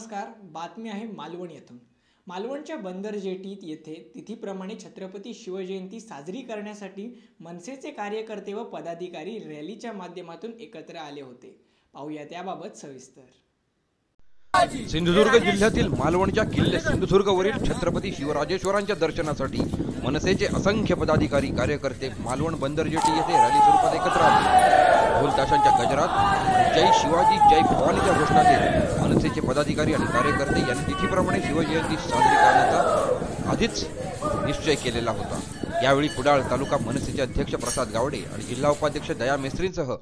नमस्कार बातमी आहे मालवण येथून मालवणच्या बंदर जेटीत येथे तिथीप्रमाणे छत्रपती शिवजयंती साजरी करण्यासाठी मनसेचे कार्यकर्ते व पदाधिकारी रॅलीच्या माध्यमातून एकत्र आले होते पाहूया त्याबाबत सविस्तर सिंधुदुर्ग जिल्ह्यातील मालवणच्या किल्ले सिंधुदुर्गवरील छत्रपती शिवराजेश्वरांच्या दर्शनासाठी मनसेचे असंख्य पदाधिकारी कार्यकर्ते मालवण बंदर जेटी येथे रॅली स्वरूपात एकत्र आले ढोलताशांच्या गजरात जय शिवाजी जय भवानीच्या घोषणा देत मनसेचे पदाधिकारी आणि कार्यकर्ते यांनी तिथीप्रमाणे शिवजयंती साजरी करण्याचा आधीच निश्चय केलेला होता यावेळी कुडाळ तालुका मनसेचे अध्यक्ष प्रसाद गावडे आणि जिल्हा उपाध्यक्ष दया मेस्त्रींसह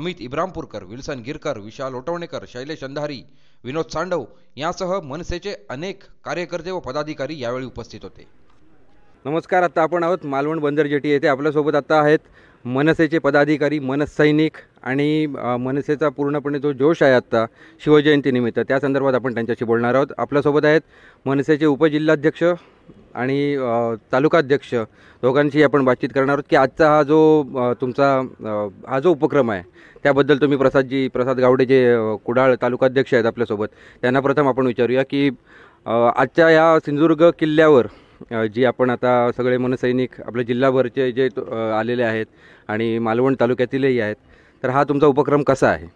अमित इब्रामपूरकर विल्सन गिरकर विशाल ओटवणेकर शैलेश अंधारी विनोद सांडव यासह मनसेचे अनेक कार्यकर्ते व पदाधिकारी यावेळी उपस्थित होते नमस्कार आता आपण आहोत मालवण बंदर जेटी येथे आपल्यासोबत आता आहेत मनसेचे पदाधिकारी मनसैनिक आणि मनसेचा पूर्णपणे जो जोश आहे आत्ता शिवजयंतीनिमित्त त्या संदर्भात आपण त्यांच्याशी बोलणार आहोत आपल्यासोबत आहेत मनसेचे उपजिल्हाध्यक्ष आणि तालुकाध्यक्ष दोघांशी आपण बातचीत करणार आहोत की आजचा हा जो तुमचा हा जो उपक्रम आहे त्याबद्दल तुम्ही प्रसादजी प्रसाद गावडे जे कुडाळ तालुकाध्यक्ष आहेत आपल्यासोबत त्यांना प्रथम आपण विचारूया की आजच्या या सिंधुदुर्ग किल्ल्यावर जी आपण आता सगळे मनसैनिक आपल्या जिल्हाभरचे जे आलेले आहेत आणि मालवण तालुक्यातीलही आहेत तर हा तुमचा उपक्रम कसा आहे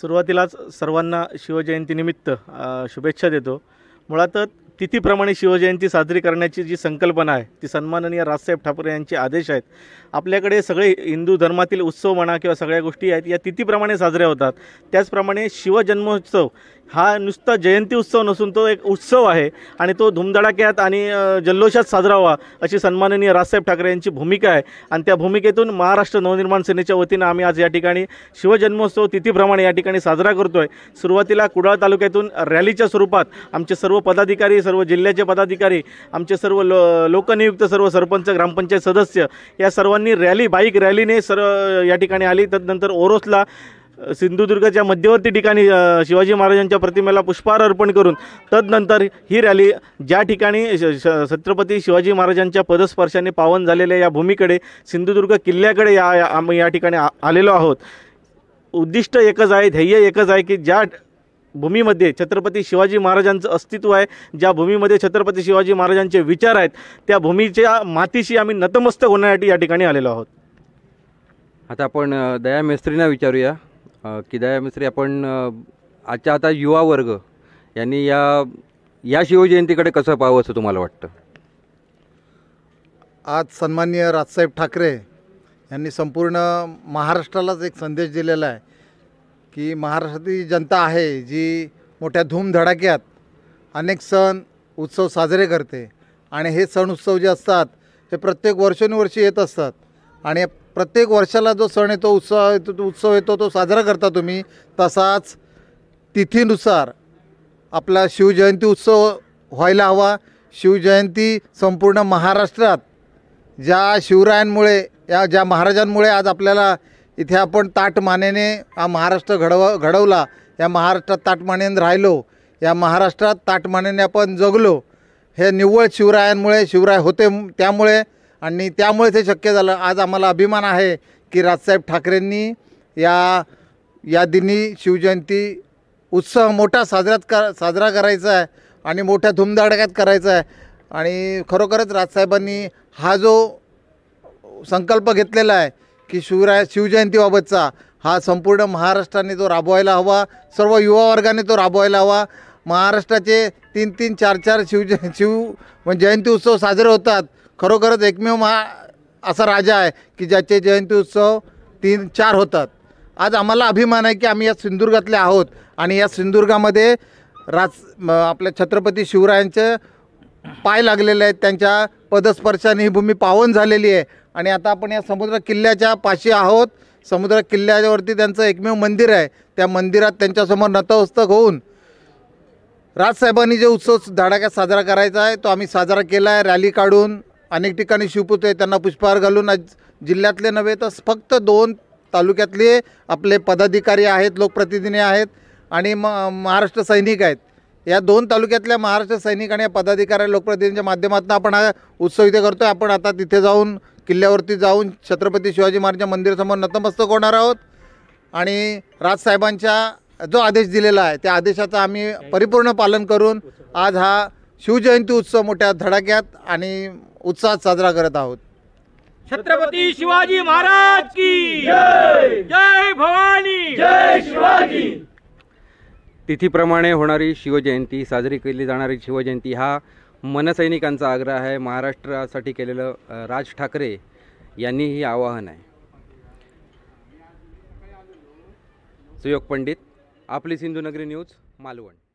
सुरुवातीलाच सर्वांना शिवजयंतीनिमित्त शुभेच्छा देतो मुळातच तिथीप्रमाणे शिवजयंती साजरी करण्याची जी संकल्पना आहे ती सन्माननीय राजसाहेब ठाकरे यांचे आदेश आहेत आपल्याकडे सगळे हिंदू धर्मातील उत्सव म्हणा किंवा सगळ्या गोष्टी आहेत या तिथीप्रमाणे साजऱ्या होतात त्याचप्रमाणे शिवजन्मोत्सव हा नुसता जयंती उत्सव नसून तो एक उत्सव आहे आणि तो धुमधडाक्यात आणि जल्लोषात साजरा व्हा अशी सन्माननीय राजसाहेब ठाकरे यांची भूमिका आहे आणि त्या भूमिकेतून महाराष्ट्र नवनिर्माण सेनेच्या वतीनं आम्ही आज या ठिकाणी शिवजन्मोत्सव तिथीप्रमाणे या ठिकाणी साजरा करतो आहे सुरुवातीला कुडाळ तालुक्यातून रॅलीच्या स्वरूपात आमचे सर्व पदाधिकारी सर्व जिल्ह्याचे पदाधिकारी आमचे सर्व लो लोकनियुक्त सर्व सरपंच ग्रामपंचायत सदस्य या सर्वांनी रॅली बाईक रॅलीने सर्व या ठिकाणी आली तदनंतर ओरोसला सिंधुदुर्गच्या मध्यवर्ती ठिकाणी शिवाजी महाराजांच्या प्रतिमेला पुष्पहार अर्पण करून तदनंतर ही रॅली ज्या ठिकाणी छत्रपती शिवाजी महाराजांच्या पदस्पर्शाने पावन झालेल्या या भूमीकडे सिंधुदुर्ग किल्ल्याकडे या आम्ही या ठिकाणी आलेलो आहोत उद्दिष्ट एकच आहे ध्येय एकच आहे की ज्या भूमीमध्ये छत्रपती शिवाजी महाराजांचं अस्तित्व आहे ज्या भूमीमध्ये छत्रपती शिवाजी महाराजांचे विचार आहेत त्या भूमीच्या मातीशी आम्ही नतमस्तक होण्यासाठी या ठिकाणी आलेलो आहोत आता आपण दया मेस्त्रींना विचारूया की दया मेस्त्री आपण आजच्या आता युवा वर्ग यांनी या या शिवजयंतीकडे कसं पाहावं असं तुम्हाला वाटतं आज सन्माननीय राजसाहेब ठाकरे यांनी संपूर्ण महाराष्ट्रालाच एक संदेश दिलेला आहे की महाराष्ट्रातली जनता आहे जी मोठ्या धूमधडाक्यात अनेक सण उत्सव साजरे करते आणि हे सण उत्सव जे असतात ते प्रत्येक वर्षानुवर्षी येत असतात आणि प्रत्येक वर्षाला जो सण येतो उत्सव येतो उत्सव येतो तो साजरा करता तुम्ही तसाच तिथीनुसार आपला शिवजयंती उत्सव व्हायला हवा शिवजयंती संपूर्ण महाराष्ट्रात ज्या शिवरायांमुळे या ज्या महाराजांमुळे आज आपल्याला इथे आपण ताटमानेने हा महाराष्ट्र घडव घडवला या महाराष्ट्रात ताटमाने राहिलो या महाराष्ट्रात ताटमानेने आपण जगलो हे निव्वळ शिवरायांमुळे शिवराय होते त्यामुळे आणि त्यामुळे ते शक्य झालं आज आम्हाला अभिमान आहे की राजसाहेब ठाकरेंनी या या दिनी शिवजयंती उत्सव मोठा साजरात कर साजरा करायचा आहे आणि मोठ्या धुमधडाक्यात करायचा आहे आणि खरोखरच राजसाहेबांनी हा जो संकल्प घेतलेला आहे की शिवराय शिवजयंतीबाबतचा हा संपूर्ण महाराष्ट्राने तो राबवायला हवा सर्व युवा वर्गाने तो राबवायला हवा महाराष्ट्राचे तीन तीन चार चार शिवज शिव म्हणजे जयंती उत्सव साजरे होतात खरोखरच एकमेव महा असा राजा आहे की ज्याचे जयंती उत्सव तीन चार होतात आज आम्हाला अभिमान आहे की आम्ही या सिंधुदुर्गातले आहोत आणि या सिंधुदुर्गामध्ये राज आपल्या छत्रपती शिवरायांचे पाय लागलेले आहेत त्यांच्या पदस्पर्शाने ही भूमी पावन झालेली आहे आणि आता आपण या समुद्र किल्ल्याच्या पाशी आहोत समुद्र किल्ल्यावरती त्यांचं एकमेव मंदिर आहे त्या मंदिरात त्यांच्यासमोर नतमस्तक होऊन राजसाहेबांनी जे उत्सव धडाक्यात साजरा करायचा आहे तो आम्ही साजरा केला आहे रॅली काढून अनेक ठिकाणी आहे त्यांना पुष्पहार घालून आज जिल्ह्यातले नव्हे तर फक्त दोन तालुक्यातले आपले पदाधिकारी आहेत लोकप्रतिनिधी आहेत आणि म महाराष्ट्र सैनिक आहेत या दोन तालुक्यातल्या महाराष्ट्र सैनिक आणि या पदाधिकाऱ्या लोकप्रतिनिधींच्या माध्यमातून आपण हा उत्सव इथे करतो आहे आपण आता तिथे जाऊन किल्ल्यावरती जाऊन छत्रपती शिवाजी महाराजांच्या मंदिरासमोर नतमस्तक होणार आहोत आणि राजसाहेबांच्या जो आदेश दिलेला आहे त्या आदेशाचं आम्ही परिपूर्ण पालन करून आज हा शिवजयंती उत्सव मोठ्या धडाक्यात आणि उत्साहात साजरा करत आहोत छत्रपती शिवाजी महाराज की जय भवानी जय शिवाजी तिथीप्रमाणे होणारी शिवजयंती साजरी केली जाणारी शिवजयंती हा मनसैनिकांचा आग्रह आहे महाराष्ट्रासाठी केलेलं राज ठाकरे यांनी ही आवाहन आहे सुयोग पंडित आपली सिंधुनगरी न्यूज मालवण